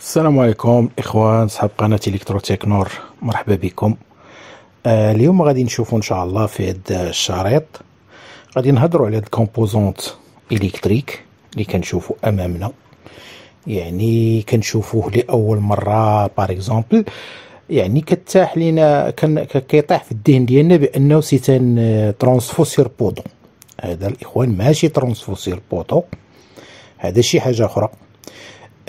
السلام عليكم اخوان صحاب قناه الكترو تكنور مرحبا بكم آه اليوم غادي نشوفوا ان شاء الله في هذا الشريط غادي نهضروا على هاد الكومبوزونت الكتريك اللي كنشوفوا امامنا يعني كنشوفوه لاول مره بار اكزومبل يعني كتاح لينا كان كيطيح في الذهن ديالنا بانه سيتان آه، ترونسفو سير بودو هذا الاخوان ماشي ترونسفو سير بودو هذا شي حاجه اخرى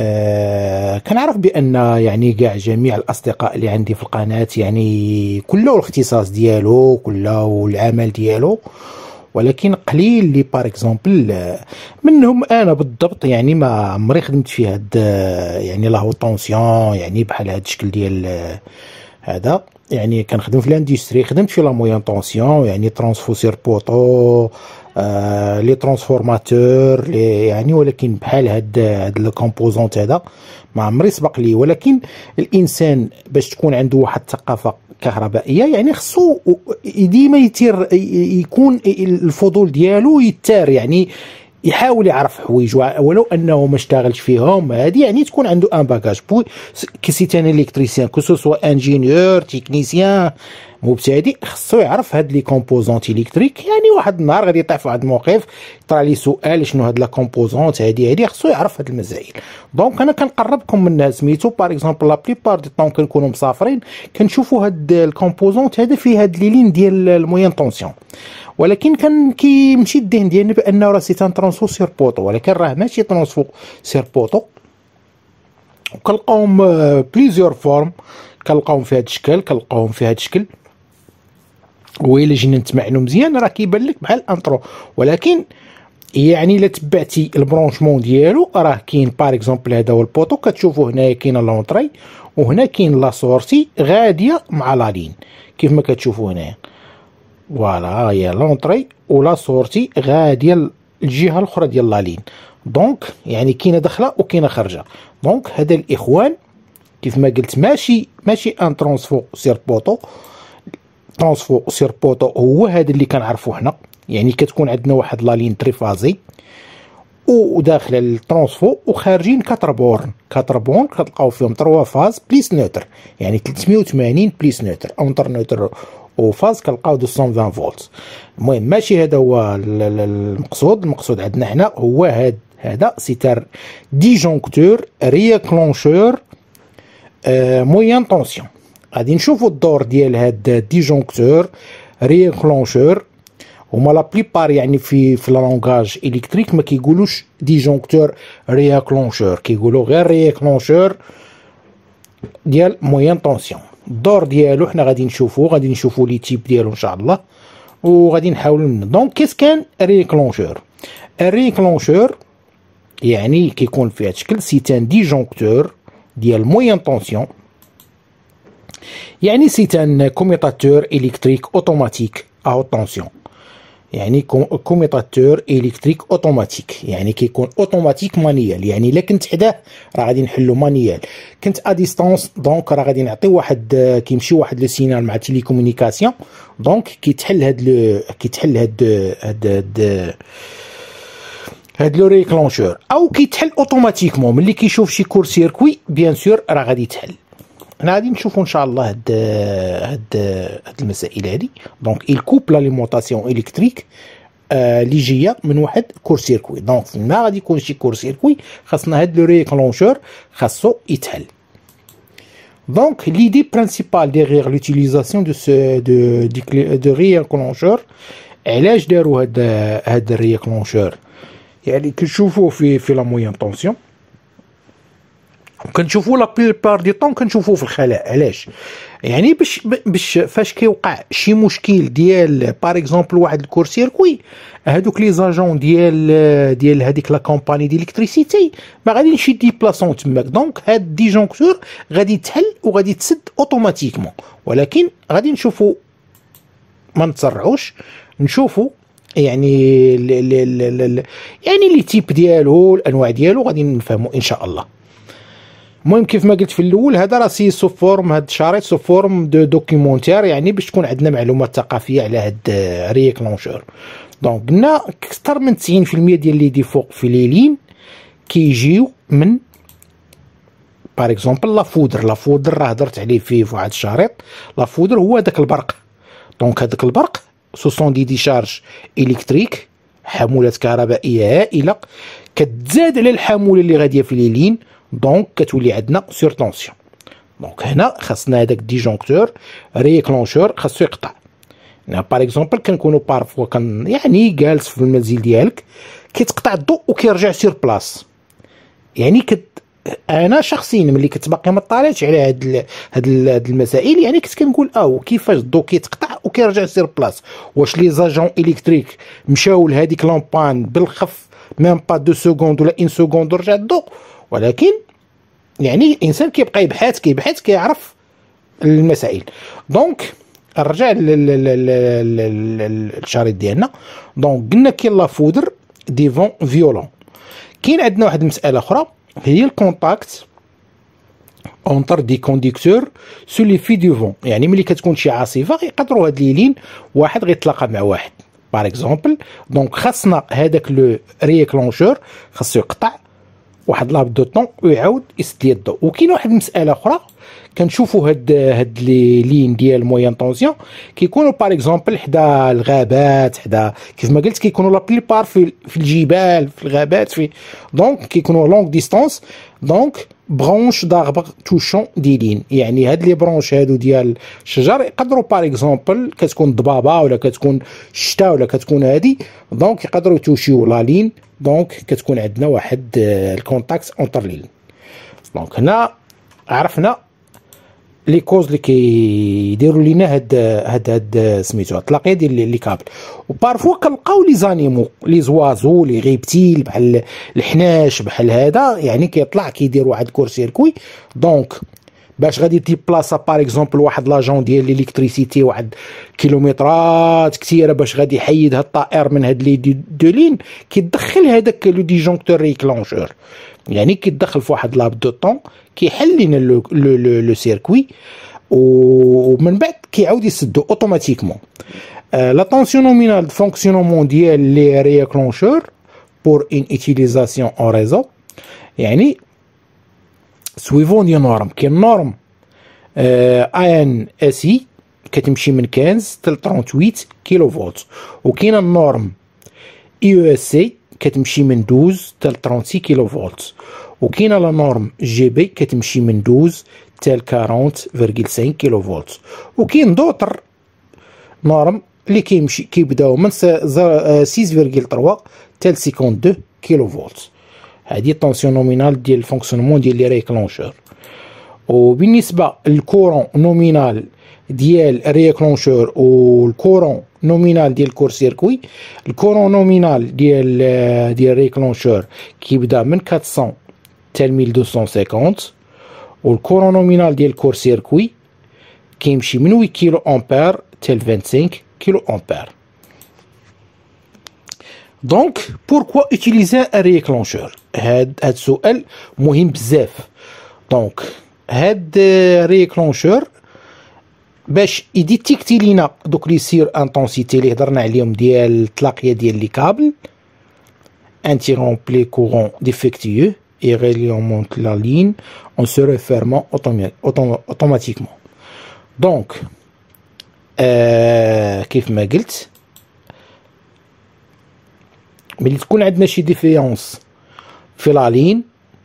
آه كنعرف بان يعني كاع جميع الاصدقاء اللي عندي في القناه يعني كله الاختصاص ديالو كله العمل ديالو ولكن قليل لي بار اكزومبل منهم انا بالضبط يعني ما عمري خدمت في هاد آه، يعني لاهو طونسيون يعني بحال هاد الشكل ديال آه، هذا يعني كنخدم في لاندستري خدمت في لا مويان طونسيون يعني ترانسفوسير بوطو آه، لي ترانسفورماتور لي يعني ولكن بحال هاد هاد الكومبوزونت هذا ما عمري سبق لي ولكن الانسان باش تكون عنده واحد الثقافه كهربائيه يعني خصو ديما يتير يكون الفضول ديالو يتار يعني يحاول يعرف حوايج ولو انه ما اشتغلش فيهم هذه يعني تكون عنده ان باكاج بوي كسيتان الكتريسيان كو سو انجينيور تكنيسيان مبتدئ خصو يعرف هاد لي كومبوزونت الكتريك يعني واحد النهار غادي يطيح في واحد الموقف يطرى لي سؤال شنو هاد لا كومبوزونت هادي هادي خصو يعرف هاد المزايل دونك انا كنقربكم منها سميتو باغ اكزومبل لا بليبار دي طون كنكونو مسافرين كنشوفو هاد الكومبوزونت هذا في هاد لي لين ديال الموين طونسيون ولكن كان كيمشي الذهن ديالنا بانه راه سي ترونسو سير بوطو ولكن راه ماشي ترونسفو سير بوطو وكنلقاهم بليزيور euh, فورم كنلقاهم في هاد الشكل كنلقاهم في هاد الشكل ويلا جينا نتمعنوا مزيان راه كيبان لك بحال الانترو ولكن يعني الا تبعتي البرونشمون ديالو راه كاين بار اكزومبل هذا هو البوطو كتشوفوا هنايا كاين لونطري وهنا كاين لا سورتي غاديه مع لا لين كيف ما كتشوفوا هنايا فوالا هي لونطري ولا سورتي غاديه الجهه الاخرى ديال لا لين دونك يعني كاينه داخله وكاينه خارجه دونك هذا الاخوان كيف ما قلت ماشي ماشي ان ترونسفو سير بوطو ترونسفو سير بوطو هو هذا اللي كنعرفوه حنا يعني كتكون عندنا واحد لا لين تريفازي وداخل للترونسفو وخارجين كاتربورن كاتربورن كتلقاو فيهم تروا فاز بليس نوتر يعني 380 بليس نوتر اونتر نوتر وفاز كنلقاو 220 فولت المهم ماشي هذا هو المقصود المقصود عندنا هنا هو هذا هذا سيتار ديجونكتور ريكلونشور موين طونسيون غادي نشوفوا الدور ديال هاد ديجونكتور ريكلونشور هما لا بليبار يعني في في لونغاج الكتريك ما كيقولوش ديجونكتور ريكلونشور كيقولوا غير ريكلونشور ديال موين طونسيون الدور ديالو حنا غادي نشوفو غادي نشوفو لي تيب ديالو ان شاء الله وغادي نحاول دونك كيس كان ريكلونشور ريكلونشور يعني كيكون فيها شكل سيتان ديجونكتور ديال موين طونسيون يعني سيت ان كوميطاتور الكتريك اوتوماتيك او طونسيون يعني كوميطاتور الكتريك اوتوماتيك يعني كيكون اوتوماتيك مانيال يعني الا كنت حداه راه غادي نحلو مانيال كنت ا ديستونس دونك راه غادي نعطي واحد آه، كيمشي واحد لو سينال مع تيليكومونيكاسيون دونك كيتحل هاد لو كيتحل هاد هاد, هاد هاد لو ريكلونشور او كيتحل اوتوماتيكمون ملي كيشوف شي كور سيركوي بيان سور راه غادي يتحل هنا غادي نشوفوا ان شاء الله هاد هاد هاد المسائل هادي دونك الكوب لاليمونطاسيون الكتريك اللي آه جايه من واحد كور سيركوي دونك ما غادي يكون شي كور سيركوي خاصنا هاد لو ريكلونشور خاصو يتحل Donc, l'idée principale لوتيليزاسيون دو سو دو دي كلي دو ريكلونشور علاش داروا هاد هاد الريكلونشور يعني كنشوفوه في في لا موين طونسيون وكنشوفو لا بليبار دي طون كنشوفوا في الخلاء علاش يعني باش باش فاش كيوقع شي مشكل ديال بار اكزومبل واحد الكور سيركوي هادوك لي زاجون ديال ديال هذيك لا كومباني الكتريسيتي ما غاديش يديبلاسون تماك دونك هاد دي جونكتور غادي تحل وغادي تسد اوتوماتيكمون ولكن غادي نشوفوا ما نتسرعوش نشوفوا يعني ال ال ال يعني لي تيب ديالو الانواع ديالو غادي نفهموا ان شاء الله المهم كيف ما قلت في الاول هذا راه سي سو فورم هاد الشريط سو فورم دو دوكيومونتير يعني باش تكون عندنا معلومات ثقافيه على هاد ريك لونشور دونك قلنا اكثر من 90% ديال لي ديفوق في ليلين كيجيو من باغ اكزومبل لا فودر لا فودر راه هضرت عليه فيه في واحد الشريط لا فودر هو داك البرق دونك هذاك البرق سو سون دي ديشارج الكتريك حمولات كهربائيه هائله كتزاد على الحموله اللي غاديه في ليلين دونك كتولي عندنا سور طونسيون دونك هنا خاصنا هذاك ديجونكتور ريكلونشور خاصو يقطع يعني باغ اكزومبل كنكونو بارفوا كان يعني جالس في المنزل ديالك كيتقطع الضوء وكيرجع سير بلاص يعني كت انا شخصيا ملي كنت باقي ما طالعتش على هاد ال... هاد, ال... هاد المسائل يعني كنت كنقول اه كيفاش الضوء كيتقطع وكيرجع سير بلاص واش لي زاجون الكتريك مشاو لهذيك لامبان بالخف ميم با دو سكوند ولا ان سكوند ورجع الضوء ولكن يعني الانسان كيبقى يبحث كيبحث كيعرف المسائل دونك نرجع للشريط ديالنا دونك قلنا كاين لا فودر دي فون فيولون كاين عندنا واحد المساله اخرى هي الكونتاكت اونتر دي كونديكتور سو لي في دو فون يعني ملي كتكون شي عاصفه غيقدروا هاد ليلين واحد غيتلاقى مع واحد باغ اكزومبل دونك خاصنا هذاك لو ريكلونشور خاصو يقطع واحد لاب دو طون ويعاود يسد لي الضو وكاين واحد المساله اخرى كنشوفوا هاد هاد لي لين ديال مويان طونسيون كيكونوا باغ اكزومبل حدا الغابات حدا كيف ما قلت كيكونوا لا بليبار في, في الجبال في الغابات في دونك كيكونوا لونغ ديستونس دونك برونش ضاربه توشون دي لين يعني هاد لي برونش هادو ديال الشجر يقدروا بار اكزومبل كتكون ضبابه ولا كتكون شتا ولا كتكون هادي دونك يقدروا توشيو لا لين دونك كتكون عندنا واحد الكونتاكت اونتر لين دونك هنا عرفنا لي كوز لي كيديروا لينا هاد هاد هاد سميتو الطلاقيه ديال لي كابل وبارفو كنلقاو لي زانيمو لي زوازو لي غيبتيل بحال الحناش بحال هذا يعني كيطلع كيدير واحد كور سيركوي دونك باش غادي بلاصه باغ اكزومبل واحد لاجون ديال ليكتريسيتي واحد كيلومترات كثيره باش غادي يحيد هاد الطائر من هاد لي دو لين كيدخل هذاك لو ديجونكتور ريكلونجور يعني كيدخل في واحد لاب دو طون كيحل لينا لو لو لو سيركوي ومن بعد كيعاود يسدو اوتوماتيكمون لا طونسيون نومينال فونكسيونمون ديال لي ريكلونجور بور ان اوتيليزاسيون اون ريزو يعني سويفون دي نورم كاين نورم ان اس اي كتمشي من 15 حتى 38 كيلو فولت وكاين النورم اي او اس اي كتمشي من 12 حتى 36 كيلو فولت وكاين لا نورم جي بي كتمشي من 12 حتى 40.5 كيلو فولت وكاين دوتر نورم اللي كيمشي كيبداو من 6.3 حتى 52 كيلو فولت هذه طونسيون نومينال ديال الفونكسيونمون ديال لي ريكلونشور وبالنسبه للكورون نومينال ديال ريكلونشور والكورون نومينال ديال كور سيركوي الكورون نومينال ديال ديال ريكلونشور كيبدا من 400 حتى 1250 والكورون نومينال ديال كور سيركوي كيمشي من 8 كيلو امبير حتى 25 كيلو امبير Donc, pourquoi utiliser un ريكلونشور هاد هاد السؤال مهم بزاف دونك هاد ريكلونشور باش يديتيكتي لينا دوك لي سير انتونسيتي les courants défectueux et réalimente la ligne en se refermant automatiquement. Donc, euh, que قلت ملي تكون عندنا شي ديفيونس في لالين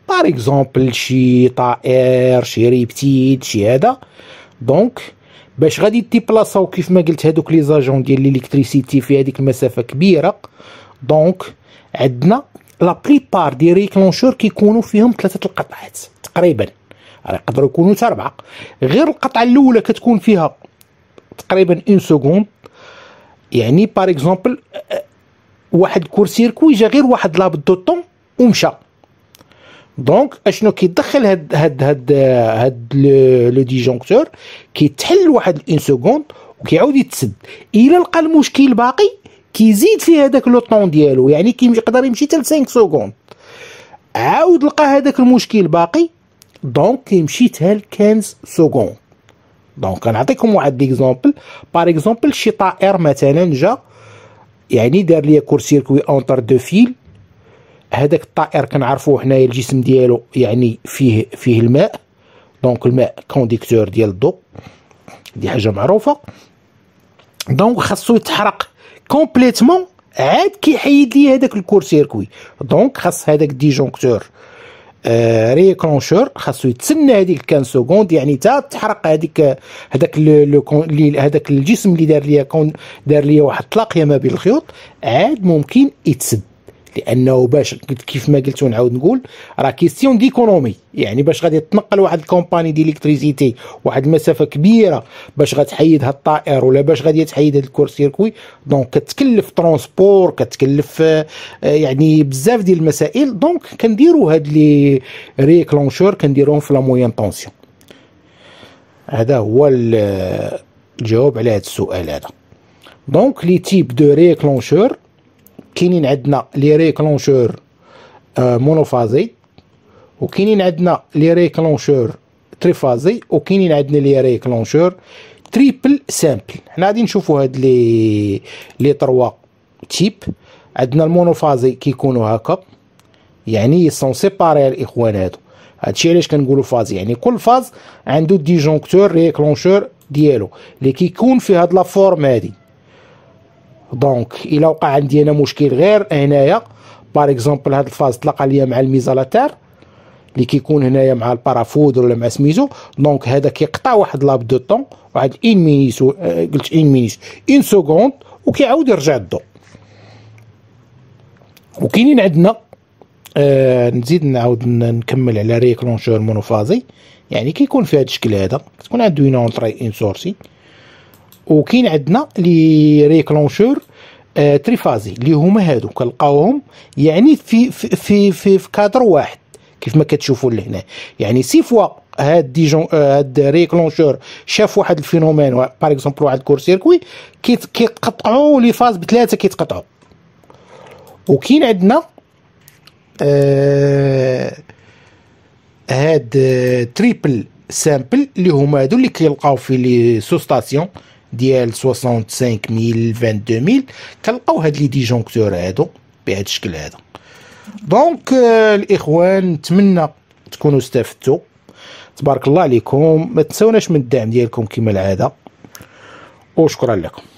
بار اكزومبل شي طائر شي ريبتيد شي هذا دونك باش غادي ديبلاصاو كيف ما قلت هادوك لي زاجون ديال الالكتريسيتي في هذيك المسافه كبيره دونك عندنا لا بليبار دي ريكلونشور كيكونوا فيهم ثلاثه القطعات تقريبا راه يقدروا يكونوا حتى اربعه غير القطعه الاولى كتكون فيها تقريبا اون سكوند يعني بار اكزومبل واحد الكور سيركوي جا غير واحد لاب دو طون ومشى دونك اشنو كيدخل هاد هاد هاد هاد لو ديجونكتور كيتحل واحد اون سكوند وكيعاود يتسد الى لقى المشكل باقي كيزيد فيه هذاك لو طون ديالو يعني كيقدر يمشي حتى 5 سكوند عاود لقى هذاك المشكل باقي دونك كيمشي حتى 15 سكوند دونك كنعطيكم واحد ليكزومبل باغ اكزومبل شي طائر مثلا جا يعني دار ليا كور سيركوي اونتر دو فيل هذاك الطائر كنعرفوه حنايا الجسم ديالو يعني فيه فيه الماء دونك الماء كونديكتور ديال الضوء دي حاجه معروفه دونك خاصو يتحرق كومبليتمون عاد كيحيد لي هذاك الكور سيركوي دونك خاص هذاك ديجونكتور آه خاصو يتسنى هذيك كان سكوند يعني تا تحرق هذيك هذاك هذاك الجسم اللي دار ليا دار ليا واحد الطلاقيه ما بين الخيوط عاد ممكن يتسد لانه باش كيف ما قلت ونعاود نقول راه كيستيون ديكونومي يعني باش غادي تنقل واحد الكومباني دي الكتريزيتي واحد المسافه كبيره باش غتحيد هاد الطائر ولا باش غادي تحيد هاد الكور سيركوي دونك كتكلف ترونسبور كتكلف آه، يعني بزاف ديال المسائل دونك كنديروا هاد لي ريكلونشور كنديروهم في لا موين طونسيون هذا هو آه، الجواب على هذا السؤال هذا دونك لي تيب دو ريكلونشور كاينين عندنا لي ريكلونشور آه، مونوفازي وكاينين عندنا لي ريكلونشور تريفازي وكاينين عندنا لي ريكلونشور تريبل سامبل حنا غادي نشوفوا هاد لي لي تروا تيب عندنا المونوفازي كيكونوا هكا يعني سون سيباري الاخوان هادو هادشي علاش كنقولوا فاز يعني كل فاز عنده ديجونكتور ريكلونشور ديالو اللي كيكون في هاد لا فورم هادي دونك الا وقع عندي انا مشكل غير هنايا باغ اكزومبل هاد الفاز طلق ليا مع الميزالاتير اللي كيكون هنايا مع البارافود ولا مع سميزو دونك هذا كيقطع واحد لاب دو طون واحد اين مينيس قلت اين مينيس اين سكوند وكيعاود يرجع الضو وكاينين عندنا آه نزيد نعاود نكمل على ريكلونشور مونوفازي يعني كيكون في هذا الشكل هذا كتكون عنده اون اونتري ان سورسي وكاين عندنا لي ريكلونشور آه تريفازي اللي هما هادو كنلقاوهم يعني في في في, في, كادر واحد كيف ما كتشوفوا لهنا يعني سي فوا هاد ديجون آه، هاد ريكلونشور شاف واحد الفينومين باغ اكزومبل واحد الكور سيركوي كيتقطعوا لي فاز بثلاثه كيتقطعوا وكاين عندنا آه هاد تريبل آه، سامبل اللي هما هادو اللي كيلقاو في لي سوستاسيون ديال 65000 ميل ميل كنلقاو هاد لي ديجونكتور هادو بهاد الشكل هذا دونك euh, الاخوان نتمنى تكونوا استفدتوا تبارك الله عليكم ما تنسوناش من الدعم ديالكم كما العاده وشكرا لكم